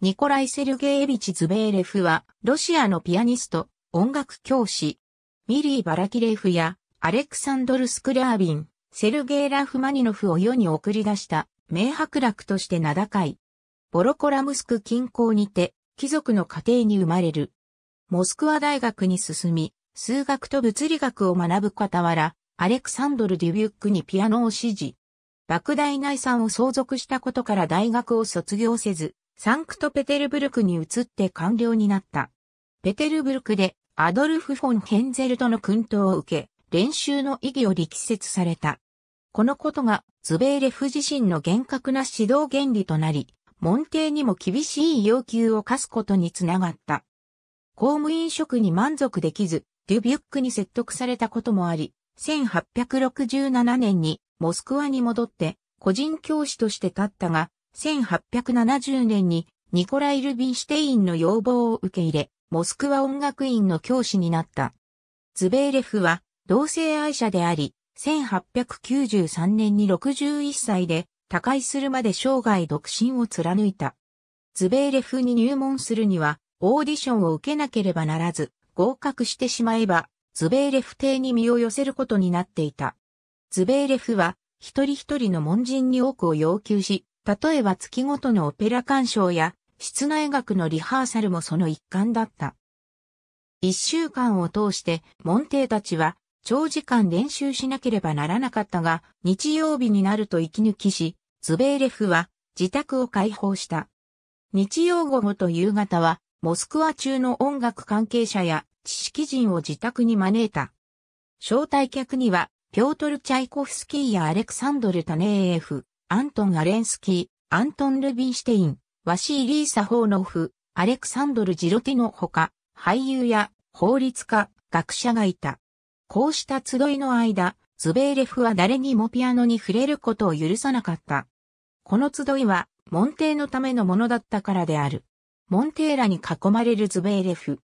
ニコライ・セルゲービチ・ズベーレフは、ロシアのピアニスト、音楽教師、ミリー・バラキレフや、アレクサンドル・スクラービン、セルゲー・ラフマニノフを世に送り出した、名伯楽として名高い。ボロコラムスク近郊にて、貴族の家庭に生まれる。モスクワ大学に進み、数学と物理学を学ぶ傍ら、アレクサンドル・デュビュックにピアノを指示。莫大な遺産を相続したことから大学を卒業せず、サンクトペテルブルクに移って官僚になった。ペテルブルクでアドルフ・フォン・ヘンゼルとの訓導を受け、練習の意義を力説された。このことがズベーレフ自身の厳格な指導原理となり、門弟にも厳しい要求を課すことにつながった。公務員職に満足できず、デュビュックに説得されたこともあり、1867年にモスクワに戻って個人教師として立ったが、1870年にニコライ・ルビンシュテインの要望を受け入れ、モスクワ音楽院の教師になった。ズベーレフは同性愛者であり、1893年に61歳で他界するまで生涯独身を貫いた。ズベーレフに入門するにはオーディションを受けなければならず、合格してしまえば、ズベーレフ邸に身を寄せることになっていた。ズベーレフは、一人一人の門人に多くを要求し、例えば月ごとのオペラ鑑賞や室内楽のリハーサルもその一環だった。一週間を通して門弟たちは長時間練習しなければならなかったが日曜日になると息抜きし、ズベーレフは自宅を解放した。日曜午後と夕方はモスクワ中の音楽関係者や知識人を自宅に招いた。招待客にはピョートル・チャイコフスキーやアレクサンドル・タネーエフ、アントン・アレンスキー、アントン・ルビンシテイン、ワシーリー・サホーノフ、アレクサンドル・ジロティのほか、俳優や法律家、学者がいた。こうした集いの間、ズベーレフは誰にもピアノに触れることを許さなかった。この集いは、モンテーのためのものだったからである。モンテーラに囲まれるズベーレフ。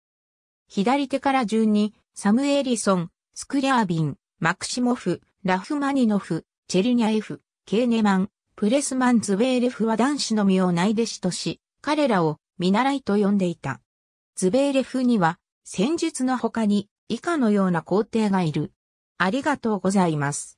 左手から順に、サムエリソン、スクリャービン、マクシモフ、ラフマニノフ、チェルニャエフ、ケーネマン、プレスマン・ズベーレフは男子の身を内弟子とし、彼らを見習いと呼んでいた。ズベーレフには、戦術の他に以下のような工程がいる。ありがとうございます。